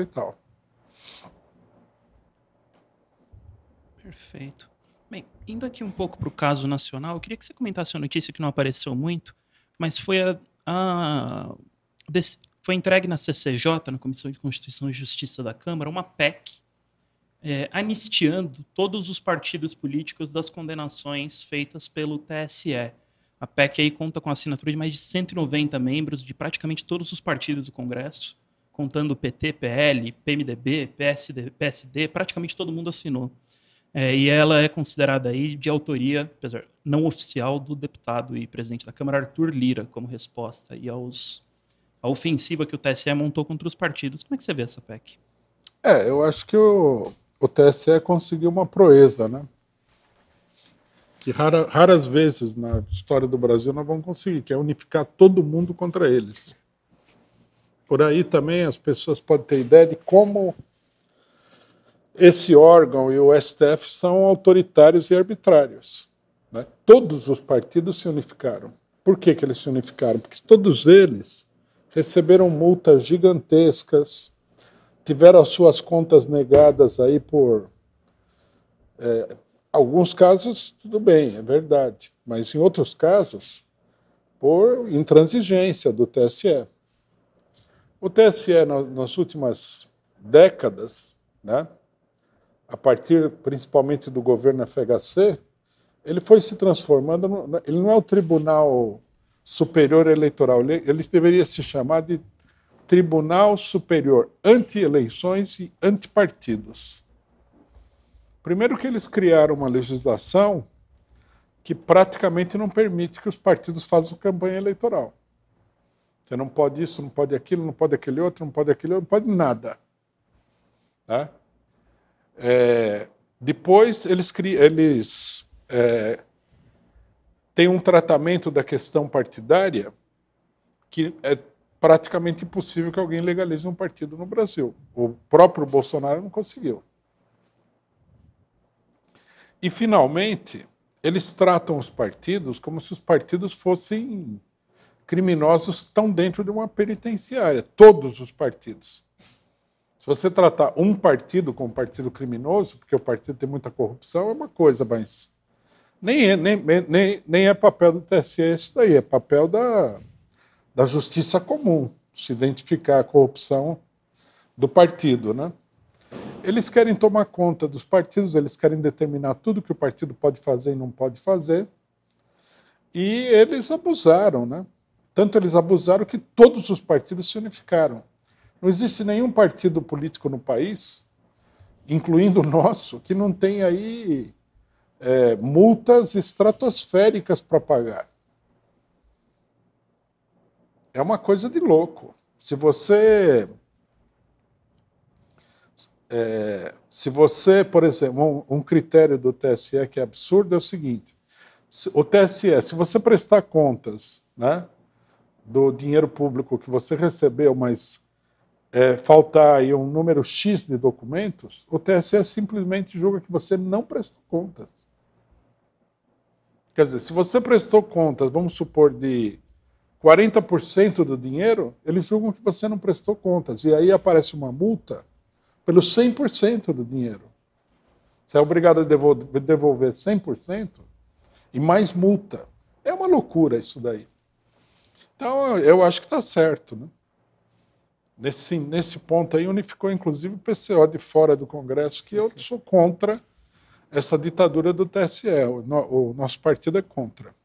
e tal. Perfeito. Bem, indo aqui um pouco para o caso nacional, eu queria que você comentasse uma notícia que não apareceu muito, mas foi a, a foi entregue na CCJ, na Comissão de Constituição e Justiça da Câmara, uma PEC é, anistiando todos os partidos políticos das condenações feitas pelo TSE. A PEC aí conta com a assinatura de mais de 190 membros de praticamente todos os partidos do Congresso contando PT, PL, PMDB, PSD, PSD, praticamente todo mundo assinou. É, e ela é considerada aí de autoria, apesar não oficial, do deputado e presidente da Câmara Arthur Lira, como resposta e aos a ofensiva que o TSE montou contra os partidos. Como é que você vê essa PEC? É, eu acho que o, o TSE conseguiu uma proeza, né? Que rara, raras vezes na história do Brasil nós vamos conseguir, que é unificar todo mundo contra eles. Por aí também as pessoas podem ter ideia de como esse órgão e o STF são autoritários e arbitrários. Né? Todos os partidos se unificaram. Por que, que eles se unificaram? Porque todos eles receberam multas gigantescas, tiveram as suas contas negadas aí por. É, alguns casos, tudo bem, é verdade, mas em outros casos, por intransigência do TSE. O TSE, nas últimas décadas, né, a partir principalmente do governo FHC, ele foi se transformando. ele não é o Tribunal Superior Eleitoral, ele, ele deveria se chamar de Tribunal Superior Anti-Eleições e Antipartidos. Primeiro, que eles criaram uma legislação que praticamente não permite que os partidos façam campanha eleitoral. Você não pode isso, não pode aquilo, não pode aquele outro, não pode aquele outro, não pode nada. Né? É, depois eles, eles é, têm um tratamento da questão partidária que é praticamente impossível que alguém legalize um partido no Brasil. O próprio Bolsonaro não conseguiu. E, finalmente, eles tratam os partidos como se os partidos fossem criminosos que estão dentro de uma penitenciária, todos os partidos. Se você tratar um partido como partido criminoso, porque o partido tem muita corrupção, é uma coisa, mas nem é, nem, nem, nem é papel do TSE isso daí, é papel da, da justiça comum, se identificar a corrupção do partido. Né? Eles querem tomar conta dos partidos, eles querem determinar tudo que o partido pode fazer e não pode fazer, e eles abusaram. Né? Tanto eles abusaram que todos os partidos se unificaram. Não existe nenhum partido político no país, incluindo o nosso, que não tem aí é, multas estratosféricas para pagar. É uma coisa de louco. Se você. É, se você, por exemplo, um, um critério do TSE que é absurdo é o seguinte: o TSE, se você prestar contas né, do dinheiro público que você recebeu, mas é, faltar aí um número X de documentos, o TSE simplesmente julga que você não prestou contas. Quer dizer, se você prestou contas, vamos supor, de 40% do dinheiro, eles julgam que você não prestou contas. E aí aparece uma multa pelo 100% do dinheiro. Você é obrigado a devolver 100% e mais multa. É uma loucura isso daí. Então, eu acho que está certo. Né? Nesse, nesse ponto aí, unificou inclusive o PCO de fora do Congresso, que eu sou contra essa ditadura do TSE. O, o nosso partido é contra.